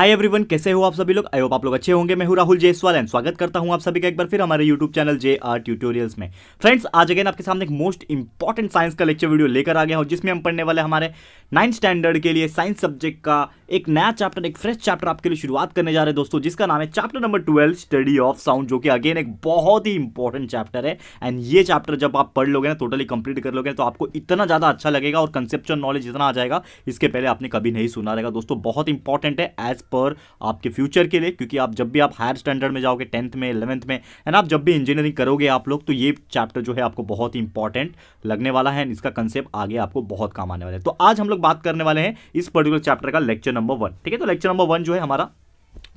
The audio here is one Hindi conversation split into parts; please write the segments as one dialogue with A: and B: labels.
A: हाय एवरीवन कैसे हो आप सभी लोग आई होप आप लोग अच्छे होंगे मैं हूं राहुल जयसवाल एंड स्वागत करता हूं आप सभी का एक बार फिर हमारे YouTube channel J R tutorials में फ्रेंड्स आज अगेन आपके सामने एक मोस्ट इंपॉर्टेंट साइंस का लेक्चर वीडियो लेकर आ गया हूं जिसमें हम पढ़ने वाले हमारे नाइन्थ स्टैंडर्ड के लिए साइंस सब्जेक्ट का एक नया चैप्टर एक फ्रेश चैप्टर आपके लिए शुरुआत करने जा रहे हैं दोस्तों जिसका नाम है chapter number twelve study of sound जो कि अगेन एक बहुत ही इंपॉर्टेंट चैप्टर है एंड ये चैप्टर जब आप पढ़ लोगे ना टोटली कंप्लीट कर लोगे तो आपको इतना ज़्यादा अच्छा लगेगा और कंसेप्चुअल नॉलेज इतना आ जाएगा इसके पहले आपने कभी नहीं सुना रहेगा दोस्तों बहुत इंपॉर्टेंट है एज पर आपके फ्यूचर के लिए क्योंकि आप जब भी आप हायर स्टैंडर्ड में जाओगे टेंथ में इलेवंथ में एंड आप जब भी इंजीनियरिंग करोगे आप लोग तो ये चैप्टर जो है आपको बहुत ही इंपॉर्टेंट लगने वाला है एंड इसका कंसेप्ट आगे आपको बहुत काम आने वाला है तो आज हम लोग बात करने वाले हैं इस पर्टिकुलर चैप्टर का लेक्चर नंबर वन ठीक है तो लेक्चर नंबर वन जो है हमारा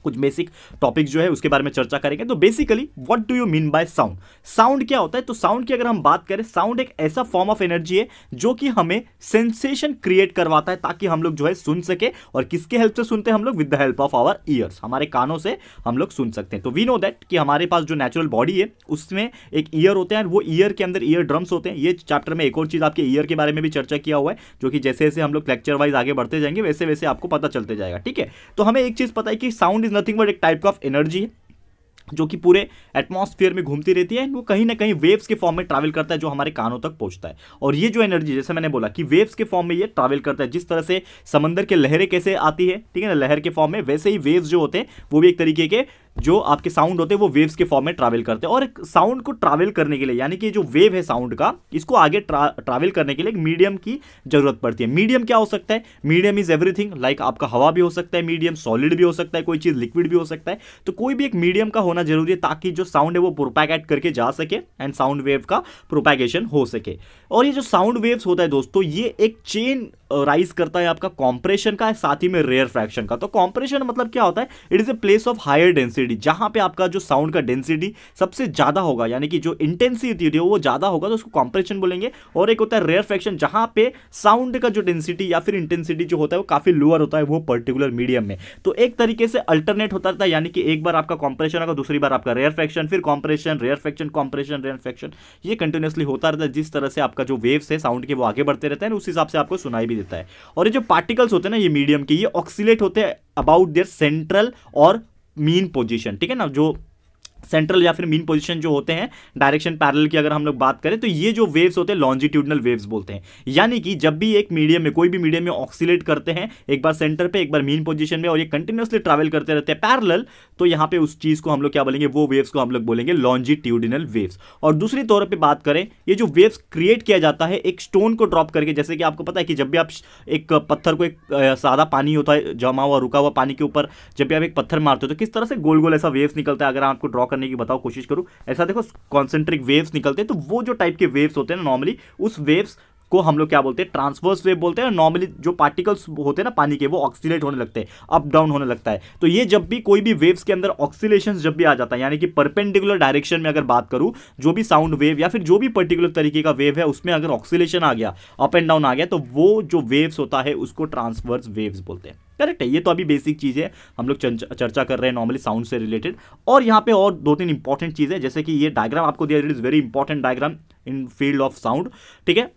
A: कुछ बेसिक टॉपिक जो है उसके बारे में चर्चा करेंगे तो basically what do you mean by sound sound क्या होता है तो साउंड की अगर हम बात करें साउंड एक ऐसा फॉर्म ऑफ एनर्जी है जो कि हमें सेंसेशन क्रिएट करवाता है ताकि हम लोग जो है सुन सके और किसके हेल्प से सुनते हैं हम लोग with the help of our ears हमारे कानों से हम लोग सुन सकते हैं तो वी नो दैट कि हमारे पास जो नेचुरल बॉडी है उसमें एक ईयर होते हैं वो ईयर के अंदर ईयर ड्रम्स होते हैं ये चैप्टर में एक और चीज़ आपके ईयर के बारे में भी चर्चा किया हुआ है जो कि जैसे जैसे हम लोग लेक्चर वाइज आगे बढ़ते जाएंगे वैसे वैसे आपको पता चलते जाएगा ठीक है तो हमें एक चीज़ पता है कि साउंड इज नथिंग बट एक टाइप ऑफ एनर्जी है जो कि पूरे एटमॉस्फेयर में घूमती रहती है वो कहीं ना कहीं वेव्स के फॉर्म में ट्रैवल करता है जो हमारे कानों तक पहुंचता है और ये जो एनर्जी जैसे मैंने बोला कि वेव्स के फॉर्म में ये ट्रैवल करता है जिस तरह से समंदर के लहरें कैसे आती है ठीक है ना लहर के फॉर्म में वैसे ही वेव्स जो होते हैं वो भी एक तरीके के जो आपके साउंड होते हैं वो वेव्स के फॉर्म में ट्रैवल करते हैं और एक साउंड को ट्रैवल करने के लिए यानी कि जो वेव है साउंड का इसको आगे ट्रैवल करने के लिए एक मीडियम की जरूरत पड़ती है मीडियम क्या हो सकता है मीडियम इज एवरीथिंग लाइक आपका हवा भी हो सकता है मीडियम सॉलिड भी हो सकता है कोई चीज़ लिक्विड भी हो सकता है तो कोई भी एक मीडियम का होना जरूरी है ताकि जो साउंड है वो प्रोपैगेट करके जा सके एंड साउंड वेव का प्रोपैगेशन हो सके और ये जो साउंड वेव्स होता है दोस्तों ये एक चेन राइज करता है आपका कॉम्प्रेशन का साथ ही में रेयर फ्रैक्शन का तो कॉम्प्रेशन मतलब क्या होता है it is a place of higher density density जहां पे आपका जो साउंड का डेंसिटी सबसे ज़्यादा होगा यानी कि जो इंटेंसिटी होती है वो ज़्यादा होगा तो उसको कॉम्प्रेशन बोलेंगे और एक होता है रेयर फ्रैक्शन जहां पे साउंड का जो डेंसिटी या फिर इंटेंसिटी जो होता है वो काफ़ी लोअर होता है वो पर्टिकुलर मीडियम में तो एक तरीके से अल्टरनेट होता रहता है यानी कि एक बार आपका कॉम्प्रेशन होगा दूसरी बार आपका रेयर फ्रैक्शन फिर compression rarefaction compression rarefaction ये कंटिन्यूसली होता रहता है जिस तरह से आपका जो वेव्स है साउंड के वो आगे बढ़ते रहते हैं उस हिसाब से आपको सुनाई भी देता है और ये जो पार्टिकल्स होते हैं ना ये मीडियम के ये ऑक्सीट होते हैं अबाउट देयर सेंट्रल और मीन पोजिशन ठीक है ना जो सेंट्रल या फिर मीन पोजीशन जो होते हैं डायरेक्शन पैरेलल की अगर हम लोग बात करें तो ये जो वेव्स होते हैं लॉन्जिट्यूडनल वेव्स बोलते हैं यानी कि जब भी एक मीडियम में कोई भी मीडियम में ऑक्सीलेट करते हैं एक बार सेंटर पे एक बार मीन पोजीशन में और ये कंटिन्यूसली ट्रैवल करते रहते हैं पैरल तो यहाँ पे उस चीज़ को हम लोग क्या बोलेंगे वो वेव्स को हम लोग बोलेंगे लॉन्जिट्यूडनल वेव्स और दूसरी तौर पर बात करें ये जो वेव्स क्रिएट किया जाता है एक स्टोन को ड्रॉप करके जैसे कि आपको पता है कि जब भी आप एक पत्थर को एक सादा पानी होता है जमा हुआ रुका हुआ पानी के ऊपर जब भी आप एक पत्थर मारते हो तो किस तरह से गोल गोल ऐसा वेव्स निकलता है अगर आपको ड्रॉ करने की बताओ कोशिश करूँ ऐसा देखो कॉन्सेंट्रिक वेव्स निकलते हैं तो वो जो टाइप के वेव्स होते हैं ना नॉर्मली उस वेव्स को हम लोग क्या बोलते हैं ट्रांसवर्स वेव बोलते हैं नॉर्मली जो पार्टिकल्स होते हैं ना पानी के वो ऑक्सीलेट होने लगते हैं अप डाउन होने लगता है तो ये जब भी कोई भी वेव्स के अंदर ऑक्सीलेशन जब भी आ जाता है यानी कि परपेंडिकुलर डायरेक्शन में अगर बात करूँ जो भी साउंड वेव या फिर जो भी पर्टिकुलर तरीके का वेव है उसमें अगर ऑक्सीलेशन आ गया अप एंड डाउन आ गया तो वो जो वेव्स होता है उसको ट्रांसवर्स वेव्स बोलते हैं करेक्ट है ये तो अभी बेसिक चीज है हम लोग चर्चा कर रहे हैं नॉर्मली साउंड से रिलेटेड और यहाँ पे और दो तीन इंपॉर्टेंट चीज है जैसे कि ये डायग्राम आपको दिया it is very important diagram in field of sound ठीक है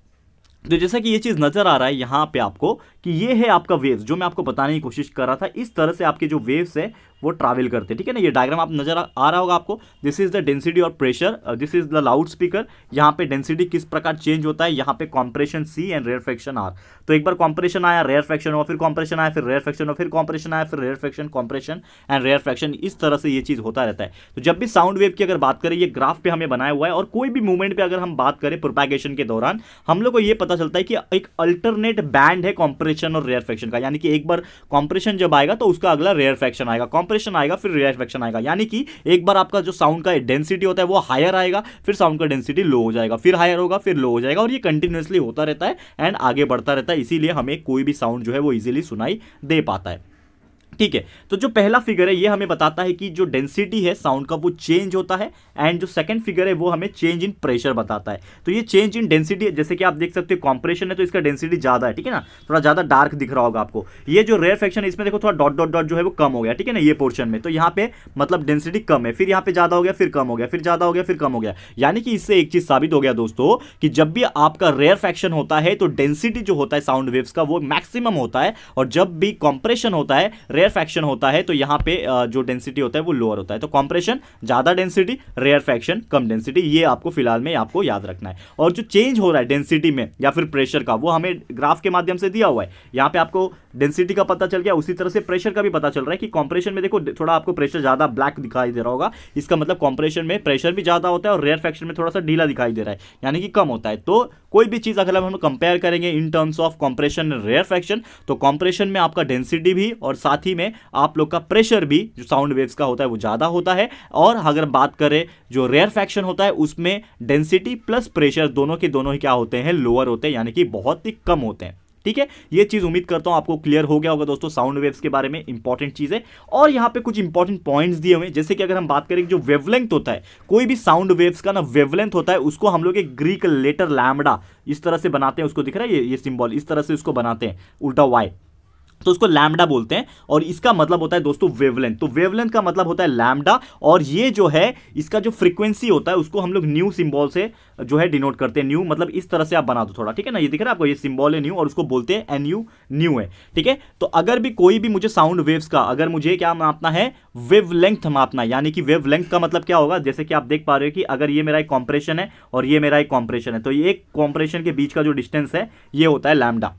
A: तो जैसा कि ये चीज़ नज़र आ रहा है यहाँ पे आपको कि ये है आपका वेव्स जो मैं आपको बताने की कोशिश कर रहा था इस तरह से आपके जो वेव्स है वो ट्रैवल करते हैं ठीक है ना ये डायग्राम आप नजर आ रहा होगा आपको दिस इज द डेंसिटी और pressure this is the loud speaker यहाँ पे डेंसिटी किस प्रकार चेंज होता है यहाँ पे compression C and rarefaction R तो एक बार कॉम्प्रेशन आया रेयर फ्रैक्शन और फिर कॉम्प्रेशन आया फिर रेयर फ्रैक्शन और फिर कॉम्प्रेशन आया फिर rarefaction compression and rarefaction इस तरह से ये चीज होता रहता है तो जब भी साउंड वेव की अगर बात करें ये ग्राफ पे हमें बनाया हुआ है और कोई भी मूवमेंट पे अगर हम बात करें प्रोपैगेशन के दौरान हम लोग को ये पता चलता है कि एक अल्टरनेट बैंड है कॉम्प्रेशन और रेयर फ्रैक्शन का यानी कि एक बार कॉम्प्रेशन जब आएगा तो उसका अगला रेयर फ्रैक्शन आएगा कॉम्प्रेशन कंप्रेशन आएगा फिर रिफ्लेक्शन आएगा यानी कि एक बार आपका जो साउंड का डेंसिटी होता है वो हायर आएगा फिर साउंड का डेंसिटी लो हो जाएगा फिर हायर होगा फिर लो हो जाएगा और ये कंटिन्यूसली होता रहता है एंड आगे बढ़ता रहता है इसीलिए हमें कोई भी साउंड जो है वो इजिली सुनाई दे पाता है ठीक है तो जो पहला फिगर है ये हमें बताता है कि जो डेंसिटी है साउंड का वो चेंज होता है एंड जो सेकंड फिगर है वो हमें चेंज इन प्रेशर बताता है तो ये चेंज इन डेंसिटी जैसे कि आप देख सकते हो कॉम्प्रेशन है तो इसका डेंसिटी ज़्यादा है ठीक है ना थोड़ा ज़्यादा डार्क दिख रहा होगा आपको ये जो रेयर फैक्शन है इसमें देखो थोड़ा डॉट डॉट डॉट जो है वो कम हो गया ठीक है ना ये पोर्शन में तो यहाँ पे मतलब डेंसिटी कम है फिर यहाँ पे ज़्यादा हो गया फिर कम हो गया फिर ज़्यादा हो गया फिर कम हो गया यानी कि इससे एक चीज़ साबित हो गया दोस्तों कि जब भी आपका रेयर फैक्शन होता है तो डेंसिटी जो होता है साउंड वेव्स का वो मैक्सिमम होता है और जब भी कॉम्प्रेशन होता है रेयर रेयर फैक्शन होता है तो यहाँ पे जो डेंसिटी होता है वो लोअर होता है तो कॉम्प्रेशन ज़्यादा डेंसिटी रेयर फैक्शन कम डेंसिटी ये आपको फिलहाल में आपको याद रखना है और जो चेंज हो रहा है डेंसिटी में या फिर प्रेशर का वो हमें ग्राफ के माध्यम से दिया हुआ है यहाँ पे आपको डेंसिटी का पता चल गया उसी तरह से प्रेशर का भी पता चल रहा है कि कॉम्प्रेशन में देखो थोड़ा आपको प्रेशर ज़्यादा ब्लैक दिखाई दे रहा होगा इसका मतलब कॉम्प्रेशन में प्रेशर भी ज़्यादा होता है और रेयर फैक्शन में थोड़ा सा ढीला दिखाई दे रहा है यानी कि कम होता है तो कोई भी चीज़ अगर हम कंपेयर करेंगे in terms of compression rarefaction तो कॉम्प्रेशन में आपका डेंसिटी भी और साथ ही में आप लोग का प्रेशर भी जो साउंड वेव्स का होता है वो ज़्यादा होता है और अगर बात करें जो रेयर फैक्शन होता है उसमें डेंसिटी प्लस प्रेशर दोनों के दोनों ही क्या होते हैं लोअर होते हैं यानी कि बहुत ही कम होते हैं ठीक है ये चीज़ उम्मीद करता हूं आपको क्लियर हो गया होगा दोस्तों साउंड वेव्स के बारे में इंपॉर्टेंट चीज़ है और यहां पे कुछ इंपॉर्टेंट पॉइंट्स दिए हुए जैसे कि अगर हम बात करें जो वेवलेंथ होता है कोई भी साउंड वेव्स का ना वेवलेंथ होता है उसको हम लोग एक ग्रीक लेटर लैमडा इस तरह से बनाते हैं उसको दिख रहा है ये ये सिंबल इस तरह से उसको बनाते हैं उल्टा वाई तो उसको लैमडा बोलते हैं और इसका मतलब होता है दोस्तों वेवलेंथ तो वेवलेंथ का मतलब होता है लैमडा और ये जो है इसका जो फ्रीक्वेंसी होता है उसको हम लोग न्यू सिंबल से जो है डिनोट करते हैं न्यू मतलब इस तरह से आप बना दो थोड़ा ठीक है ना ये दिख रहा है आपको ये सिंबल है न्यू और उसको बोलते हैं एन यू न्यू है ठीक है तो अगर भी कोई भी मुझे साउंड वेव्स का अगर मुझे क्या मापना है वेव लेंथ मापना यानी कि वेव लेंथ का मतलब क्या होगा जैसे कि आप देख पा रहे हो कि अगर ये मेरा एक कॉम्प्रेशन है और ये मेरा एक कॉम्प्रेशन है तो ये एक कॉम्प्रेशन के बीच का जो डिस्टेंस है ये होता है लैमडा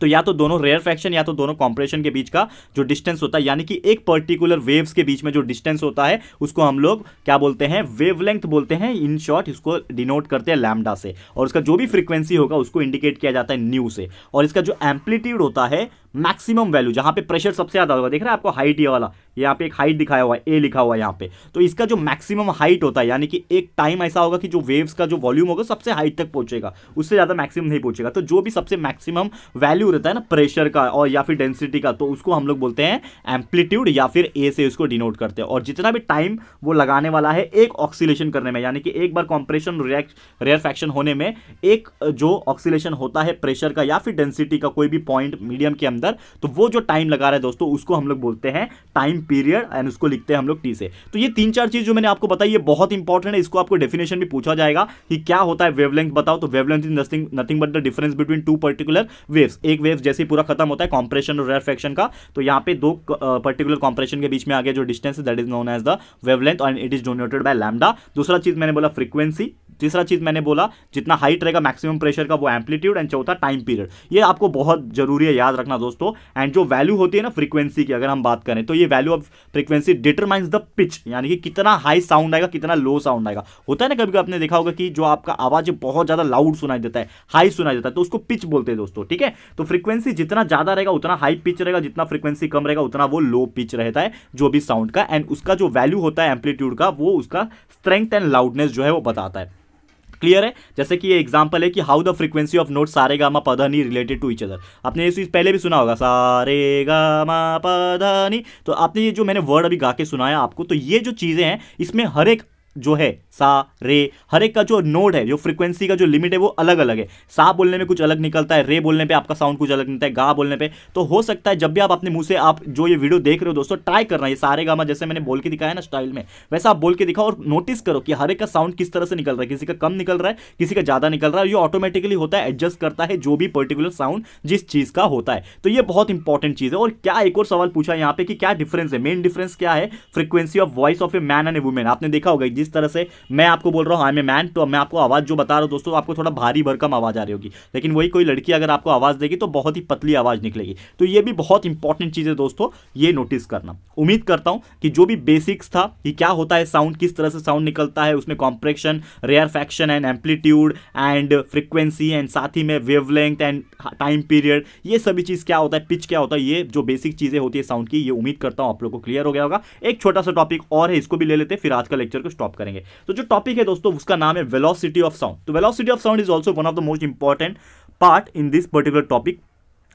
A: तो या तो दोनों रेयर फ्रैक्शन या तो दोनों कॉम्प्रेशन के बीच का जो डिस्टेंस होता है यानी कि एक पर्टिकुलर वेव्स के बीच में जो डिस्टेंस होता है उसको हम लोग क्या बोलते हैं वेवलेंथ बोलते हैं इन शॉर्ट इसको डिनोट करते हैं लैमडा से और उसका जो भी फ्रीक्वेंसी होगा उसको इंडिकेट किया जाता है न्यू से और इसका जो एम्पलीट्यूड होता है मैक्सिमम वैल्यू जहां पे प्रेशर सबसे ज़्यादा होगा देख रहे हैं आपको हाइट ये वाला यहाँ पे एक हाइट दिखाया हुआ है ए लिखा हुआ है यहाँ पे तो इसका जो मैक्सिमम हाइट होता है यानी कि एक टाइम ऐसा होगा कि जो वेव्स का जो वॉल्यूम होगा सबसे हाइट तक पहुंचेगा उससे ज़्यादा मैक्सिमम नहीं पहुंचेगा तो जो भी सबसे मैक्सिमम वैल्यू रहता है ना प्रेशर का और या फिर डेंसिटी का तो उसको हम लोग बोलते हैं एम्पलीट्यूड या फिर ए से उसको डिनोट करते हैं और जितना भी टाइम वो लगाने वाला है एक ऑक्सीलेशन करने में यानी कि एक बार कॉम्प्रेशन रेयरफैक्शन होने में एक जो ऑक्सीलेशन होता है प्रेशर का या फिर डेंसिटी का कोई भी पॉइंट मीडियम के अंदर अंदर तो वो जो टाइम लगा रहा है दोस्तों उसको हम लोग बोलते हैं टाइम पीरियड एंड उसको लिखते हैं हम लोग टी से तो ये तीन चार चीज जो मैंने आपको बताई ये बहुत इंपॉर्टेंट है इसको आपको डेफिनेशन भी पूछा जाएगा कि क्या होता है वेवलेंथ बताओ तो wavelength is nothing nothing but the difference between two particular waves एक वेव जैसे पूरा खत्म होता है कॉम्प्रेशन और रेयरफेक्शन का तो यहाँ पे दो पर्टिकुलर कॉम्प्रेशन के बीच में आगे जो डिस्टेंस है that is known as the wavelength and it is donated by lambda दूसरा चीज मैंने बोला फ्रीक्वेंसी तीसरा चीज़ मैंने बोला जितना हाइट रहेगा मैक्सिमम प्रेशर का वो एम्पलीट्यूड एंड चौथा टाइम पीरियड ये आपको बहुत जरूरी है याद रखना दोस्तों एंड जो वैल्यू होती है ना फ्रीक्वेंसी की अगर हम बात करें तो ये value of frequency determines the pitch यानी कि कितना हाई साउंड आएगा कितना लो साउंड आएगा होता है ना कभी आपने देखा होगा कि जो आपका आवाज़ बहुत ज़्यादा लाउड सुनाई देता है हाई सुनाई देता है तो उसको पिच बोलते हैं दोस्तों ठीक है तो फ्रीक्वेंसी जितना ज़्यादा रहेगा उतना हाई पिच रहेगा जितना फ्रीक्वेंसी कम रहेगा उतना वो लो पिच रहता है जो भी साउंड का एंड उसका जो वैल्यू होता है एम्पलीट्यूड का वो उसका स्ट्रेंथ एंड लाउडनेस जो है वो बताता है क्लियर है जैसे कि ये एग्जाम्पल है कि how the frequency of note सारे गामा पधनी रिलेटेड टू इच अदर आपने ये चीज़ पहले भी सुना होगा सारे गामा पधनी तो आपने ये जो मैंने वर्ड अभी गा के सुनाया आपको तो ये जो चीज़ें हैं इसमें हर एक जो है सा रे हर एक का जो नोड है जो फ्रीक्वेंसी का जो लिमिट है वो अलग अलग है सा बोलने में कुछ अलग निकलता है रे बोलने पे आपका साउंड कुछ अलग निकलता है गा बोलने पे तो हो सकता है जब भी आप अपने मुंह से आप जो ये वीडियो देख रहे हो दोस्तों ट्राई करना ये सारे गामा जैसे मैंने बोल के दिखाया ना स्टाइल में वैसा आप बोल के दिखाओ और नोटिस करो कि हर एक का साउंड किस तरह से निकल रहा है किसी का कम निकल रहा है किसी का ज़्यादा निकल रहा है ये ऑटोमेटिकली होता है एडजस्ट करता है जो भी पर्टिकुलर साउंड जिस चीज़ का होता है तो ये बहुत इंपॉर्टेंट चीज़ है और क्या एक और सवाल पूछा यहाँ पे कि क्या डिफरेंस है मेन डिफरेंस क्या है frequency of voice of a man and a woman आपने देखा होगा जिस जिस तरह से मैं आपको बोल रहा हूँ आई ए मैन तो मैं आपको आवाज़ जो बता रहा हूँ दोस्तों आपको थोड़ा भारी भरकम आवाज़ आ रही होगी लेकिन वही कोई लड़की अगर आपको आवाज़ देगी तो बहुत ही पतली आवाज़ निकलेगी तो ये भी बहुत इंपॉर्टेंट चीज़ है दोस्तों ये नोटिस करना उम्मीद करता हूँ कि जो भी बेसिक्स था कि क्या होता है साउंड किस तरह से साउंड निकलता है उसमें compression rarefaction and amplitude and frequency and साथ ही में वेव एंड टाइम पीरियड ये सभी चीज़ क्या होता है पिच क्या होता है ये जो बेसिक चीज़ें होती है साउंड की ये उम्मीद करता हूँ आप लोग को क्लियर हो गया होगा एक छोटा सा टॉपिक और है इसको भी ले लेते हैं फिर आज का लेक्चर को स्टॉप करेंगे तो जो टॉपिक है दोस्तों उसका नाम है वेलोसिटी ऑफ साउंड तो velocity of sound is also one of the most important part in this particular topic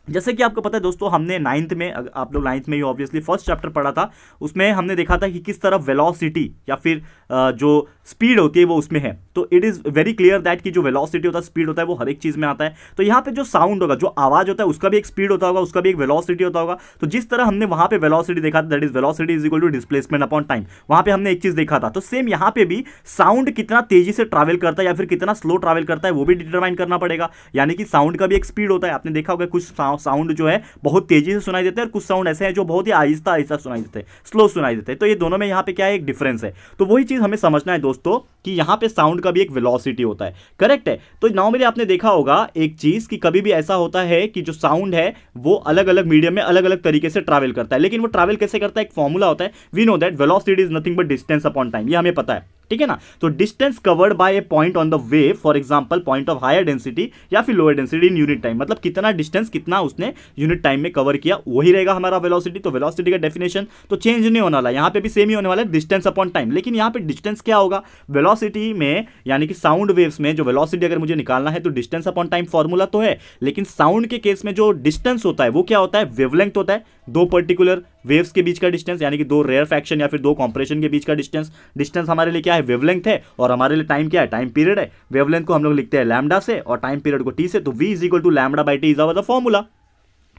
A: जैसे कि आपको पता है दोस्तों हमने नाइन्थ में आप लोग नाइन्थ में ही ऑब्वियसली फर्स्ट चैप्टर पढ़ा था उसमें हमने देखा था कि किस तरह वेलोसिटी या फिर जो स्पीड होती है वो उसमें है तो it is very clear that कि जो वेलोसिटी होता है स्पीड होता है वो हर एक चीज़ में आता है तो यहाँ पे जो साउंड होगा जो आवाज़ होता है उसका भी एक स्पीड होता होगा उसका भी एक वेलोसिटी होता होगा तो जिस तरह हमने वहाँ पे वेलोसिटी देखा था that is velocity is equal to displacement upon time वहाँ पे हमने एक चीज़ देखा था तो सेम यहाँ पे भी साउंड कितना तेजी से ट्रैवल करता है या फिर कितना स्लो ट्रैवल करता है वो भी डिटरमाइन करना पड़ेगा यानी कि साउंड का भी एक स्पीड होता है आपने देखा होगा कुछ साउंड जो है बहुत तेजी से सुनाई देते हैं और कुछ साउंड ऐसे हैं जो बहुत ही आहिस्ता आहिस्ता सुनाई देते हैं स्लो सुनाई देते हैं तो ये दोनों में यहाँ पे क्या है एक डिफरेंस है तो वही चीज़ चीज़ हमें समझना है दोस्तों कि यहाँ पे साउंड का भी एक वेलोसिटी होता है करेक्ट है तो नाउ मेरे आपने देखा होगा एक चीज़ कि कभी भी ऐसा होता है कि जो साउंड है वो अलग अलग मीडियम में अलग अलग तरीके से ट्रैवल करता है लेकिन वो ट्रैवल कैसे करता है एक फॉर्मूला होता है we know that velocity is nothing but distance upon time ये हमें पता है ठीक है ना तो distance covered by a point on the way for example point of higher density या फिर lower density in unit time मतलब कितना डिस्टेंस कितना उसने यूनिट टाइम में कवर किया वही रहेगा हमारा वेलोसिटी तो वेलोसिटी का डेफिनेशन तो चेंज नहीं होने वाला यहाँ पे भी सेम ही होने वाला है डिस्टेंस अपॉन टाइम लेकिन यहाँ पे डिस्टेंस क्या होगा वेलोसिटी में यानी कि साउंड वेव्स में जो वेलोसिटी अगर मुझे निकालना है तो डिस्टेंस अपॉन टाइम फॉर्मूला तो है लेकिन साउंड के केस में जो डिस्टेंस होता है वो क्या होता है वेवलेंथ होता है दो पर्टिकुलर वेव्स के बीच का डिस्टेंस यानी कि दो रेयर फैक्शन या फिर दो कॉम्प्रेशन के बीच का डिस्टेंस डिस्टेंस हमारे लिए क्या है वेवलेंथ है और हमारे लिए टाइम क्या है टाइम पीरियड है वेवलेंथ को हम लोग लिखते हैं लैमडा से और टाइम पीरियड को टी से तो V is equal to lambda by T is our the formula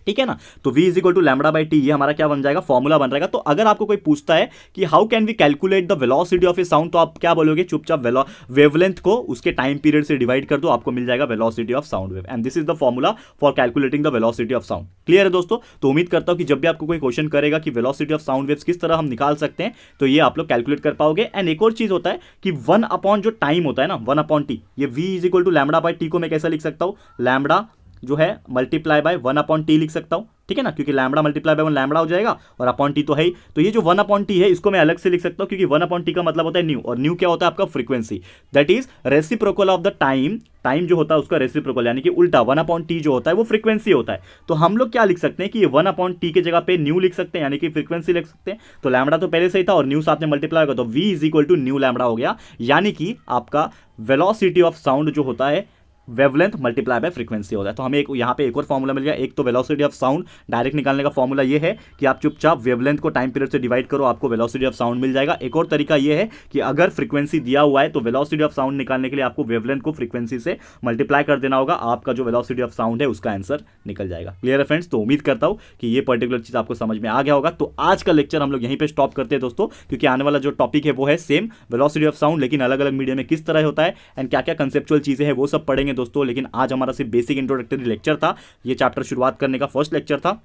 A: ठीक है ना तो v is equal to lambda by T ये हमारा क्या बन जाएगा फॉर्मूला बन रहेगा तो अगर आपको कोई पूछता है कि how can we calculate the velocity of a sound तो आप क्या बोलोगे चुपचाप वेवलेंथ को उसके टाइम पीरियड से डिवाइड कर दो आपको मिल जाएगा velocity of sound wave and this is the formula for calculating the velocity of sound clear है दोस्तों तो उम्मीद करता हूँ कि जब भी आपको कोई क्वेश्चन करेगा कि वेलोसिटी ऑफ साउंड वेव किस तरह हम निकाल सकते हैं तो ये आप लोग कैलकुलेट कर पाओगे एंड एक और चीज होता है कि वन अपॉन जो टाइम होता है ना वन अपॉन टी ये V is equal to lambda by T को मैं कैसे लिख सकता हूँ लैमडा जो है multiply by one upon T लिख सकता हूं ठीक है ना क्योंकि lambda multiply by one lambda हो जाएगा और अपॉन टी तो है ही तो ये जो वन अपॉन टी है इसको मैं अलग से लिख सकता हूँ क्योंकि वन अपॉन टी का मतलब होता है न्यू और न्यू क्या होता है आपका frequency that is reciprocal of the time time जो होता है उसका रेसिप्रोकल यानी कि उल्टा वन अपॉइंट टी जो होता है वो फ्रीक्वेंसी होता है तो हम लोग क्या लिख सकते हैं कि ये वन अपॉइंट टी के जगह पे न्यू लिख सकते हैं यानी कि फ्रीक्वेंसी लिख सकते हैं तो लैमड़ा तो पहले से ही था और न्यू साथ में मल्टीप्लाई होगा तो V is equal to nu lambda हो गया यानी कि आपका वेलोसिटी ऑफ साउंड जो होता है वेवलेंथ मल्टीप्लाई बाय फ्रीक्वेंसी हो है तो हमें एक यहाँ पे एक और फॉर्मूला मिल गया एक तो वेलोसिटी ऑफ साउंड डायरेक्ट निकालने का फॉर्मूला ये है कि आप चुपचाप वेवलेंथ को टाइम पीरियड से डिवाइड करो आपको वेलोसिटी ऑफ साउंड मिल जाएगा एक और तरीका ये है कि अगर फ्रीक्वेंसी दिया हुआ है तो वेलोसिटी ऑफ साउंड निकालने के लिए आपको वेवलेंथ को फ्रीक्वेंसी से मल्टीप्लाई कर देना होगा आपका जो वेलोसिटी ऑफ साउंड है उसका आंसर निकल जाएगा क्लियर है फ्रेंड्स तो उम्मीद करता हूँ कि ये पर्टिकुलर चीज़ आपको समझ में आ गया होगा तो आज का लेक्चर हम लोग यहीं पर स्टॉप करते हैं दोस्तों क्योंकि आने वाला जो टॉपिक है वो है सेम वेलोसिटी ऑफ साउंड लेकिन अलग अलग मीडिया में किस तरह होता है एंड क्या क्या कंसेप्चुअल चीज़ें हैं वो सब पढ़ेंगे करेंगे दोस्तों लेकिन आज हमारा सिर्फ बेसिक इंट्रोडक्टरी लेक्चर था ये चैप्टर शुरुआत करने का फर्स्ट लेक्चर था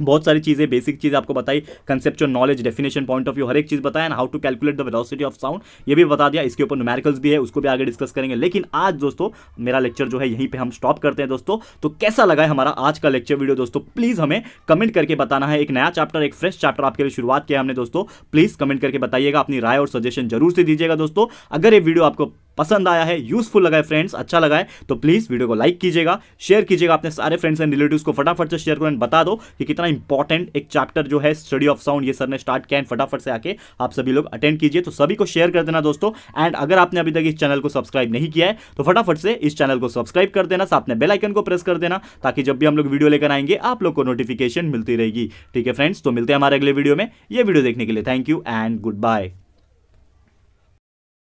A: बहुत सारी चीज़ें बेसिक चीज़ आपको बताई conceptual knowledge definition point of view हर एक चीज़ बताया and how to calculate the velocity of sound ये भी बता दिया इसके ऊपर न्यूमेरिकल्स भी है उसको भी आगे डिस्कस करेंगे लेकिन आज दोस्तों मेरा लेक्चर जो है यहीं पे हम स्टॉप करते हैं दोस्तों तो कैसा लगा है हमारा आज का लेक्चर वीडियो दोस्तों प्लीज़ हमें कमेंट करके बताना है एक नया चैप्टर एक फ्रेश चैप्टर आपके लिए शुरुआत किया हमने दोस्तों प्लीज़ कमेंट करके बताइएगा अपनी राय और सजेशन जरूर से दीजिएगा दोस्तों अगर ये वीडियो आपको पसंद आया है यूजफुल लगा है फ्रेंड्स अच्छा लगा है तो प्लीज़ वीडियो को लाइक कीजिएगा शेयर कीजिएगा अपने सारे फ्रेंड्स एंड रिलेटिव्स को फटाफट से शेयर करें बता दो कि कितना इंपॉर्टेंट एक चैप्टर जो है स्टडी ऑफ साउंड ये सर ने स्टार्ट किया है फटाफट से आके आप सभी लोग अटेंड कीजिए तो सभी को शेयर कर देना दोस्तों एंड अगर आपने अभी तक इस चैनल को सब्सक्राइब नहीं किया है तो फटाफट से इस चैनल को सब्सक्राइब कर देना साथ में बेलाइकन को प्रेस कर देना ताकि जब भी हम लोग वीडियो लेकर आएंगे आप लोग को नोटिफिकेशन मिलती रहेगी ठीक है फ्रेंड्स तो मिलते हैं हमारे अगले वीडियो में ये वीडियो देखने के लिए thank you and good bye